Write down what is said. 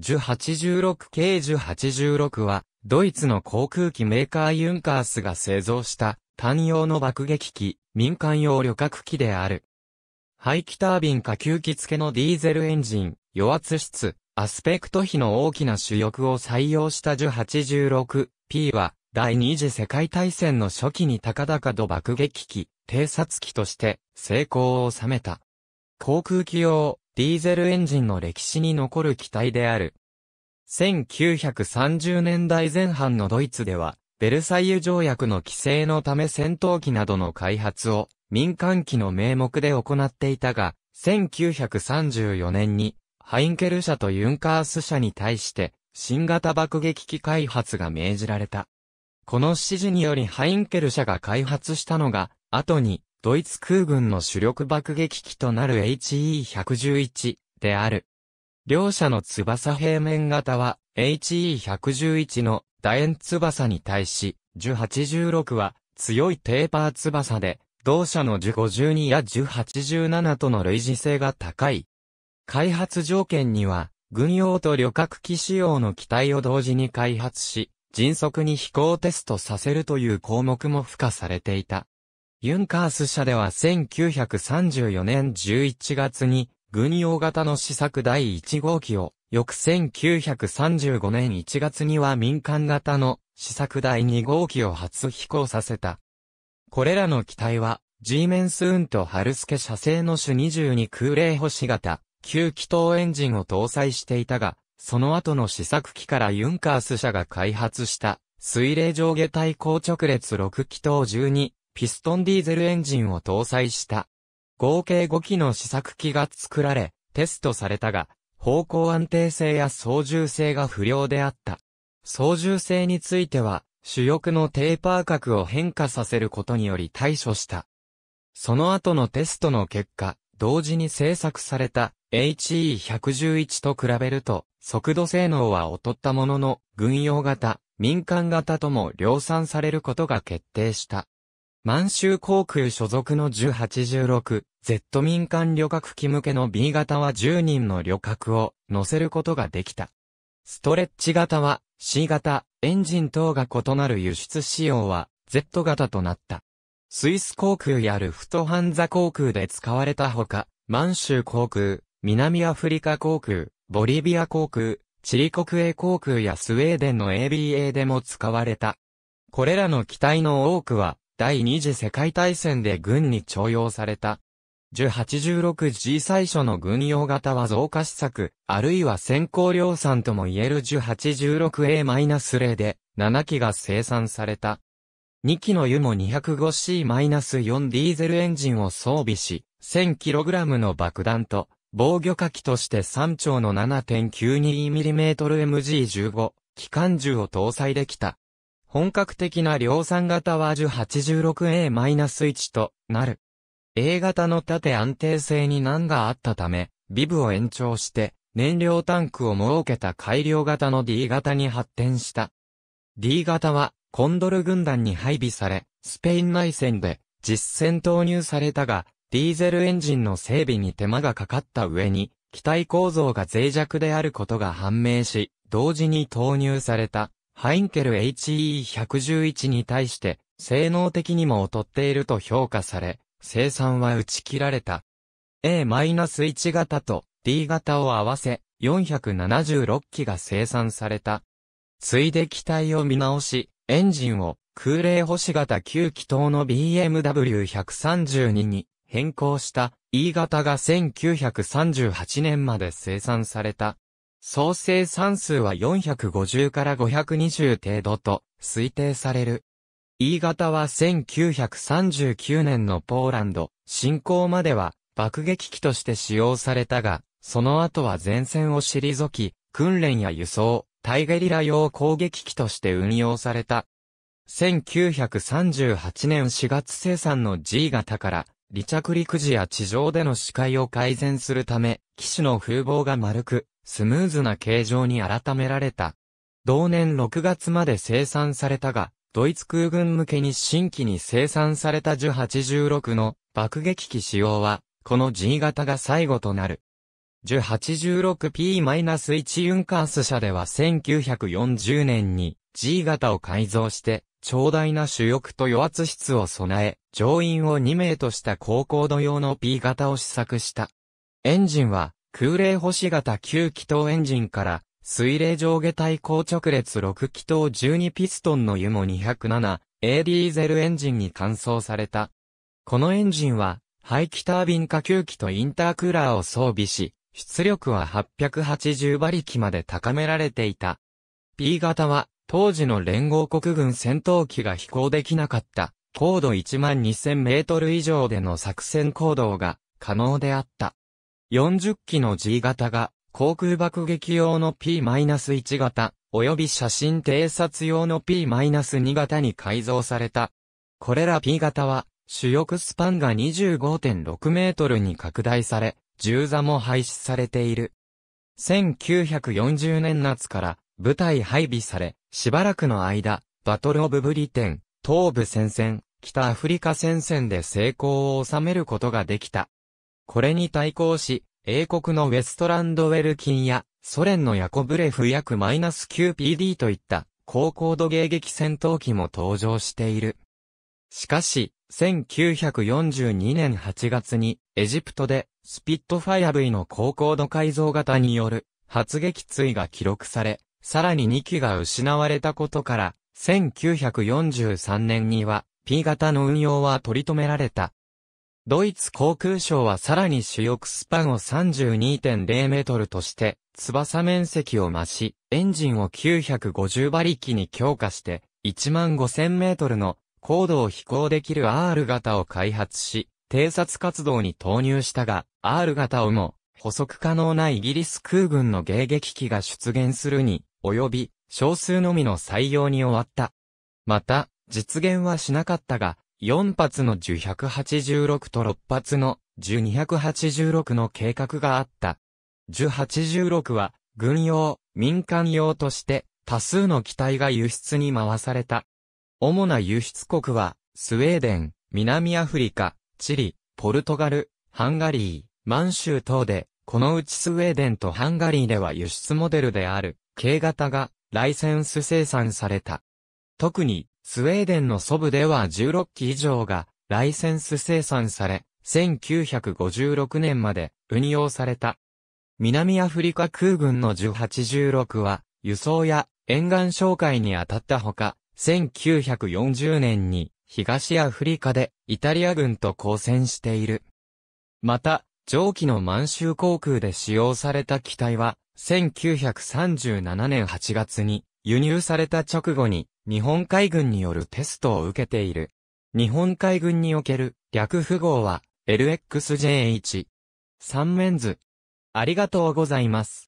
1 8 6 k 1086は、ドイツの航空機メーカーユンカースが製造した単用の爆撃機、民間用旅客機である。排気タービン下吸気付けのディーゼルエンジン、余圧室、アスペクト比の大きな主翼を採用した1 8 6 p は、第二次世界大戦の初期に高々と爆撃機、偵察機として成功を収めた。航空機用、ディーゼルエンジンの歴史に残る機体である。1930年代前半のドイツでは、ベルサイユ条約の規制のため戦闘機などの開発を民間機の名目で行っていたが、1934年にハインケル社とユンカース社に対して新型爆撃機開発が命じられた。この指示によりハインケル社が開発したのが、後にドイツ空軍の主力爆撃機となる HE111 である。両者の翼平面型は HE111 の楕円翼に対し、1086は強いテーパー翼で、同社の1052や1087との類似性が高い。開発条件には、軍用と旅客機仕様の機体を同時に開発し、迅速に飛行テストさせるという項目も付加されていた。ユンカース社では1934年11月に軍用型の試作第1号機を、翌1935年1月には民間型の試作第2号機を初飛行させた。これらの機体は、ジーメンスーンとハルスケ社製の主22空冷星型、旧気筒エンジンを搭載していたが、その後の試作機からユンカース社が開発した、水冷上下対抗直列6気筒12ピストンディーゼルエンジンを搭載した。合計5機の試作機が作られ、テストされたが、方向安定性や操縦性が不良であった。操縦性については、主翼のテーパー角を変化させることにより対処した。その後のテストの結果、同時に製作された HE111 と比べると、速度性能は劣ったものの、軍用型、民間型とも量産されることが決定した。満州航空所属の1086、Z 民間旅客機向けの B 型は10人の旅客を乗せることができた。ストレッチ型は C 型、エンジン等が異なる輸出仕様は Z 型となった。スイス航空やルフトハンザ航空で使われたほか、満州航空、南アフリカ航空、ボリビア航空、チリ国営航空やスウェーデンの ABA でも使われた。これらの機体の多くは第二次世界大戦で軍に徴用された。1086G 最初の軍用型は増加施策、あるいは先行量産とも言える 1086A-0 で7機が生産された。2機の湯も 205C-4 ディーゼルエンジンを装備し、1000kg の爆弾と防御火器として3丁の7 9 2 m m m g 1 5機関銃を搭載できた。本格的な量産型は 1086A-1 となる。A 型の縦安定性に難があったため、ビブを延長して、燃料タンクを設けた改良型の D 型に発展した。D 型は、コンドル軍団に配備され、スペイン内戦で実戦投入されたが、ディーゼルエンジンの整備に手間がかかった上に、機体構造が脆弱であることが判明し、同時に投入された。ハインケル HE111 に対して、性能的にも劣っていると評価され、生産は打ち切られた。A-1 型と D 型を合わせ、476機が生産された。ついで機体を見直し、エンジンを空冷星型9気筒の BMW132 に変更した E 型が1938年まで生産された。総生産数は450から520程度と推定される。E 型は1939年のポーランド侵攻までは爆撃機として使用されたが、その後は前線を退き、訓練や輸送、対ゲリラ用攻撃機として運用された。1938年4月生産の G 型から、離着陸時や地上での視界を改善するため、機種の風貌が丸く、スムーズな形状に改められた。同年6月まで生産されたが、ドイツ空軍向けに新規に生産された1 0 86の爆撃機使用は、この G 型が最後となる。1 0 86P-1 ユンカース社では1940年に G 型を改造して、長大な主翼と与圧室を備え、乗員を2名とした高高度用の P 型を試作した。エンジンは空冷星型9気筒エンジンから、水冷上下対向直列6気筒12ピストンの湯も 207A ディーゼルエンジンに換装された。このエンジンは、排気タービン下吸気とインタークーラーを装備し、出力は880馬力まで高められていた。P 型は、当時の連合国軍戦闘機が飛行できなかった、高度1万2000メートル以上での作戦行動が可能であった。40機の G 型が航空爆撃用の P-1 型、及び写真偵察用の P-2 型に改造された。これら P 型は、主翼スパンが25.6メートルに拡大され、銃座も廃止されている。1940年夏から部隊配備され、しばらくの間、バトルオブブリテン、東部戦線、北アフリカ戦線で成功を収めることができた。これに対抗し、英国のウェストランドウェルキンや、ソ連のヤコブレフ約マイナス -9PD といった、高高度迎撃戦闘機も登場している。しかし、1942年8月に、エジプトで、スピットファイア V の高高度改造型による、発撃墜が記録され、さらに2機が失われたことから、1943年には、P 型の運用は取り留められた。ドイツ航空省はさらに主翼スパンを32.0メートルとして、翼面積を増し、エンジンを950馬力に強化して、15000メートルの高度を飛行できる R 型を開発し、偵察活動に投入したが、R 型をも、捕捉可能なイギリス空軍の迎撃機が出現するに、及び、少数のみの採用に終わった。また、実現はしなかったが、4発の1 186と6発の1 286の計画があった。樹86は軍用、民間用として多数の機体が輸出に回された。主な輸出国はスウェーデン、南アフリカ、チリ、ポルトガル、ハンガリー、満州等で、このうちスウェーデンとハンガリーでは輸出モデルである K 型がライセンス生産された。特にスウェーデンのソブでは16機以上がライセンス生産され、1956年まで運用された。南アフリカ空軍の1 8 1 6は輸送や沿岸紹介に当たったほか、1940年に東アフリカでイタリア軍と交戦している。また、蒸気の満州航空で使用された機体は、1937年8月に輸入された直後に日本海軍によるテストを受けている。日本海軍における略符号は LXJH。三面図。ありがとうございます。